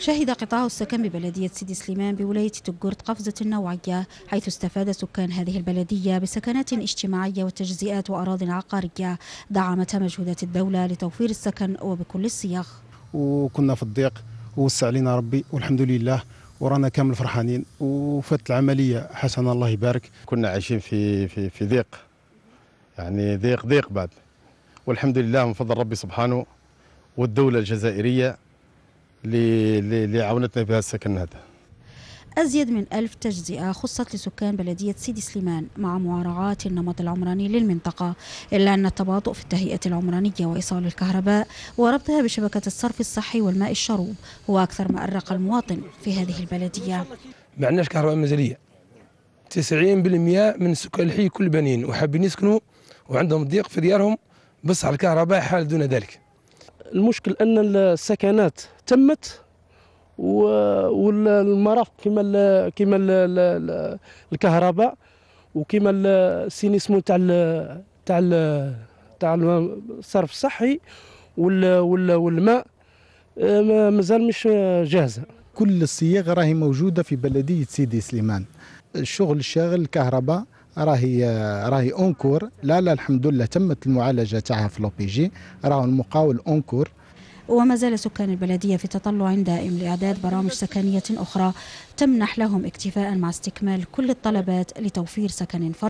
شهد قطاع السكن ببلدية سيدي سليمان بولاية تجورت قفزة نوعية حيث استفاد سكان هذه البلدية بسكنات اجتماعية وتجزئات وأراض عقارية دعمتها مجهودات الدولة لتوفير السكن وبكل الصيغ وكنا في الضيق ووسع علينا ربي والحمد لله ورانا كامل فرحانين وفات العمليه حسن الله يبارك كنا عايشين في في في ضيق يعني ضيق ضيق بعد والحمد لله من فضل ربي سبحانه والدوله الجزائريه اللي عاونتنا بها السكن هذا أزيد من ألف تجزئة خصت لسكان بلدية سيدي سليمان مع مراعاة النمط العمراني للمنطقة إلا أن التباطؤ في التهيئة العمرانية وإيصال الكهرباء وربطها بشبكة الصرف الصحي والماء الشروب هو أكثر ما أرق المواطن في هذه البلدية ما عندناش كهرباء منزلية 90% من سكان الحي كل بنين وحابين يسكنوا وعندهم ضيق في ديارهم بس على الكهرباء حال دون ذلك المشكل ان السكنات تمت والمرافق كما كما الكهرباء وكما السينيسمو تاع تاع تاع الصرف الصحي والماء آه، مازال مش جاهزه كل الصيغ راهي موجوده في بلديه سيدي سليمان الشغل الشاغل الكهرباء راهي راهي اونكور لا لا الحمد لله تمت المعالجه تاعها في لوبي جي راهو المقاول اونكور وما زال سكان البلدية في تطلع دائم لإعداد برامج سكنية أخرى تمنح لهم اكتفاء مع استكمال كل الطلبات لتوفير سكن فرد